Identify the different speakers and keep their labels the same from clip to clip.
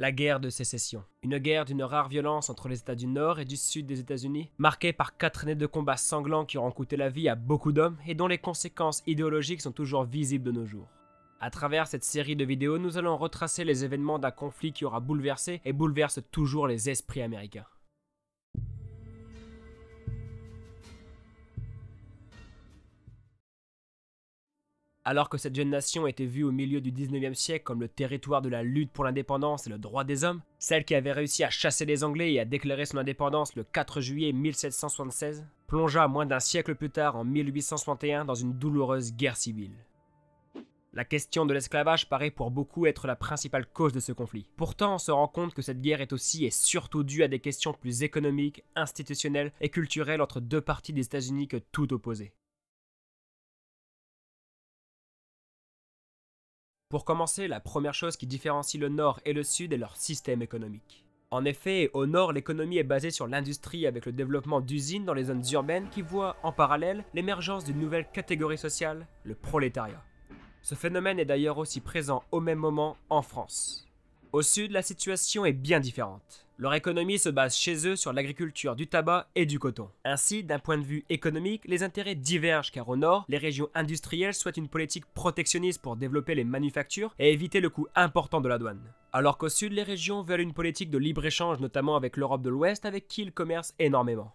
Speaker 1: la guerre de sécession. Une guerre d'une rare violence entre les États du Nord et du Sud des États-Unis, marquée par quatre années de combats sanglants qui auront coûté la vie à beaucoup d'hommes et dont les conséquences idéologiques sont toujours visibles de nos jours. À travers cette série de vidéos, nous allons retracer les événements d'un conflit qui aura bouleversé et bouleverse toujours les esprits américains. Alors que cette jeune nation était vue au milieu du 19e siècle comme le territoire de la lutte pour l'indépendance et le droit des hommes, celle qui avait réussi à chasser les Anglais et à déclarer son indépendance le 4 juillet 1776, plongea moins d'un siècle plus tard en 1861 dans une douloureuse guerre civile. La question de l'esclavage paraît pour beaucoup être la principale cause de ce conflit. Pourtant, on se rend compte que cette guerre est aussi et surtout due à des questions plus économiques, institutionnelles et culturelles entre deux parties des États-Unis que tout opposées. Pour commencer, la première chose qui différencie le Nord et le Sud est leur système économique. En effet, au nord, l'économie est basée sur l'industrie avec le développement d'usines dans les zones urbaines qui voient en parallèle l'émergence d'une nouvelle catégorie sociale, le prolétariat. Ce phénomène est d'ailleurs aussi présent au même moment en France. Au sud, la situation est bien différente. Leur économie se base chez eux sur l'agriculture du tabac et du coton. Ainsi, d'un point de vue économique, les intérêts divergent car au nord, les régions industrielles souhaitent une politique protectionniste pour développer les manufactures et éviter le coût important de la douane. Alors qu'au sud, les régions veulent une politique de libre-échange notamment avec l'Europe de l'Ouest avec qui ils commercent énormément.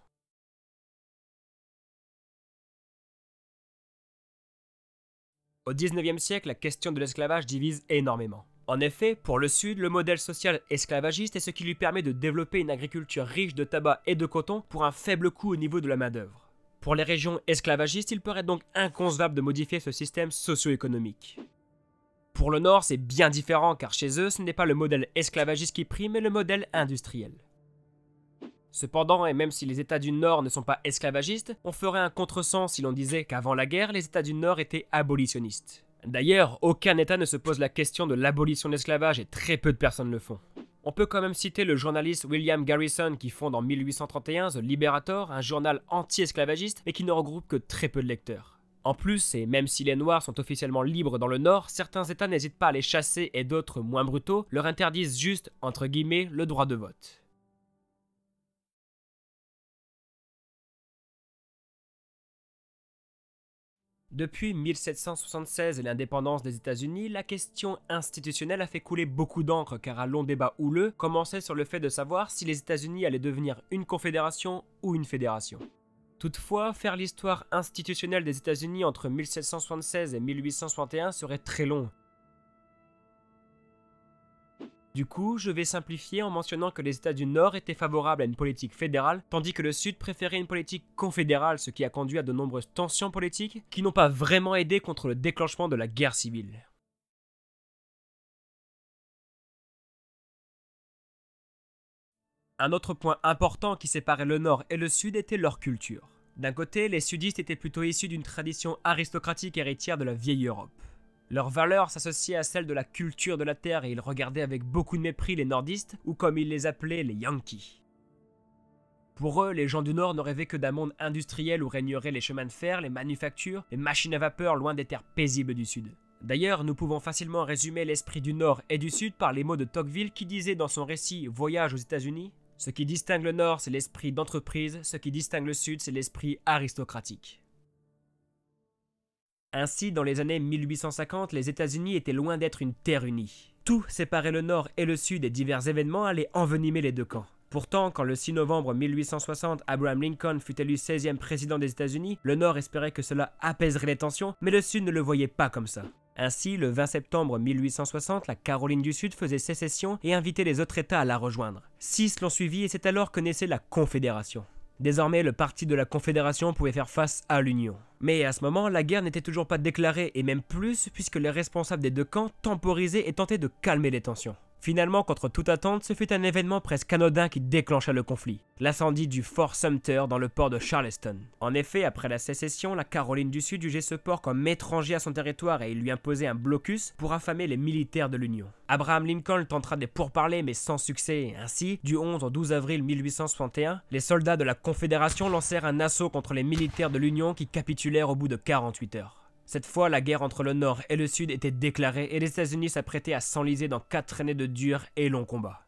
Speaker 1: Au 19e siècle, la question de l'esclavage divise énormément. En effet, pour le Sud, le modèle social esclavagiste est ce qui lui permet de développer une agriculture riche de tabac et de coton pour un faible coût au niveau de la main-d'œuvre. Pour les régions esclavagistes, il paraît donc inconcevable de modifier ce système socio-économique. Pour le Nord, c'est bien différent car chez eux, ce n'est pas le modèle esclavagiste qui prime, mais le modèle industriel. Cependant, et même si les États du Nord ne sont pas esclavagistes, on ferait un contresens si l'on disait qu'avant la guerre, les États du Nord étaient abolitionnistes. D'ailleurs, aucun État ne se pose la question de l'abolition de l'esclavage et très peu de personnes le font. On peut quand même citer le journaliste William Garrison qui fonde en 1831 The Liberator, un journal anti-esclavagiste mais qui ne regroupe que très peu de lecteurs. En plus, et même si les Noirs sont officiellement libres dans le Nord, certains États n'hésitent pas à les chasser et d'autres, moins brutaux, leur interdisent juste, entre guillemets, le droit de vote.
Speaker 2: Depuis 1776
Speaker 1: et l'indépendance des États-Unis, la question institutionnelle a fait couler beaucoup d'encre car un long débat houleux commençait sur le fait de savoir si les États-Unis allaient devenir une confédération ou une fédération. Toutefois, faire l'histoire institutionnelle des États-Unis entre 1776 et 1861 serait très long, du coup, je vais simplifier en mentionnant que les États du Nord étaient favorables à une politique fédérale, tandis que le Sud préférait une politique confédérale, ce qui a conduit à de nombreuses tensions politiques qui n'ont pas vraiment aidé contre le déclenchement
Speaker 2: de la guerre civile.
Speaker 1: Un autre point important qui séparait le Nord et le Sud était leur culture. D'un côté, les sudistes étaient plutôt issus d'une tradition aristocratique héritière de la vieille Europe. Leur valeur s'associait à celle de la culture de la Terre et ils regardaient avec beaucoup de mépris les nordistes, ou comme ils les appelaient, les Yankees. Pour eux, les gens du Nord ne rêvaient que d'un monde industriel où régneraient les chemins de fer, les manufactures, les machines à vapeur loin des terres paisibles du Sud. D'ailleurs, nous pouvons facilement résumer l'esprit du Nord et du Sud par les mots de Tocqueville qui disait dans son récit Voyage aux États-Unis Ce qui distingue le Nord, c'est l'esprit d'entreprise, ce qui distingue le Sud, c'est l'esprit aristocratique. Ainsi, dans les années 1850, les États-Unis étaient loin d'être une terre unie. Tout séparait le nord et le sud et divers événements allaient envenimer les deux camps. Pourtant, quand le 6 novembre 1860, Abraham Lincoln fut élu 16e président des États-Unis, le Nord espérait que cela apaiserait les tensions, mais le Sud ne le voyait pas comme ça. Ainsi, le 20 septembre 1860, la Caroline du Sud faisait sécession et invitait les autres États à la rejoindre. Six l'ont suivi et c'est alors que naissait la Confédération. Désormais, le parti de la Confédération pouvait faire face à l'Union. Mais à ce moment, la guerre n'était toujours pas déclarée, et même plus, puisque les responsables des deux camps temporisaient et tentaient de calmer les tensions. Finalement, contre toute attente, ce fut un événement presque anodin qui déclencha le conflit, l'incendie du Fort Sumter dans le port de Charleston. En effet, après la sécession, la Caroline du Sud jugeait ce port comme étranger à son territoire et il lui imposait un blocus pour affamer les militaires de l'Union. Abraham Lincoln tentera des pourparlers mais sans succès. Ainsi, du 11 au 12 avril 1861, les soldats de la Confédération lancèrent un assaut contre les militaires de l'Union qui capitulèrent au bout de 48 heures. Cette fois, la guerre entre le Nord et le Sud était déclarée et les États-Unis s'apprêtaient à s'enliser dans quatre années de durs et longs combats.